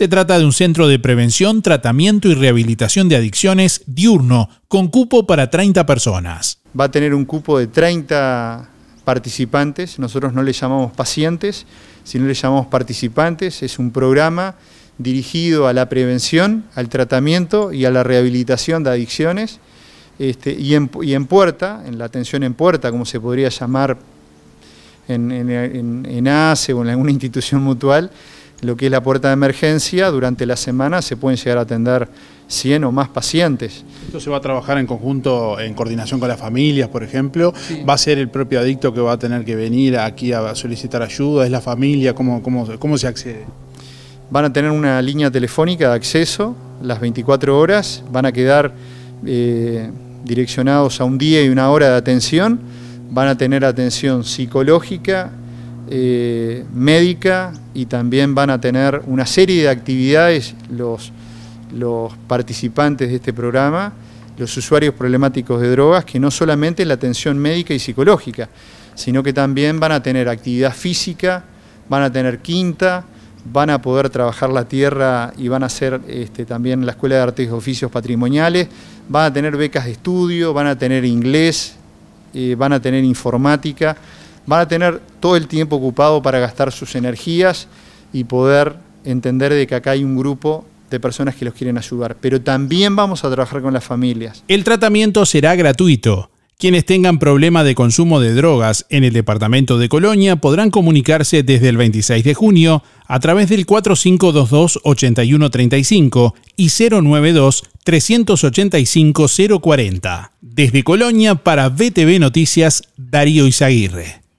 Se trata de un centro de prevención, tratamiento y rehabilitación de adicciones diurno, con cupo para 30 personas. Va a tener un cupo de 30 participantes, nosotros no le llamamos pacientes, sino le llamamos participantes, es un programa dirigido a la prevención, al tratamiento y a la rehabilitación de adicciones, este, y, en, puerta, en la atención en puerta, como se podría llamar en, en, en ACE o en alguna institución mutual, lo que es la puerta de emergencia, durante la semana se pueden llegar a atender 100 o más pacientes. ¿Esto se va a trabajar en conjunto, en coordinación con las familias, por ejemplo? ¿Va a ser el propio adicto que va a tener que venir aquí a solicitar ayuda? ¿Es la familia? ¿Cómo, cómo, se accede? Van a tener una línea telefónica de acceso las 24 horas, van a quedar eh, direccionados a un día y una hora de atención, van a tener atención psicológica, eh, médica y también van a tener una serie de actividades los, participantes de este programa, los usuarios problemáticos de drogas, que no solamente la atención médica y psicológica, sino que también van a tener actividad física, van a tener quinta, van a poder trabajar la tierra y van a hacer este, también la Escuela de Artes y Oficios Patrimoniales, van a tener becas de estudio, van a tener inglés, eh, van a tener informática van a tener todo el tiempo ocupado para gastar sus energías y poder entender de que acá hay un grupo de personas que los quieren ayudar. Pero también vamos a trabajar con las familias. El tratamiento será gratuito. Quienes tengan problema de consumo de drogas en el departamento de Colonia podrán comunicarse desde el 26 de junio a través del 4522-8135 y 092-385-040. Desde Colonia para BTV Noticias, Darío Izaguirre.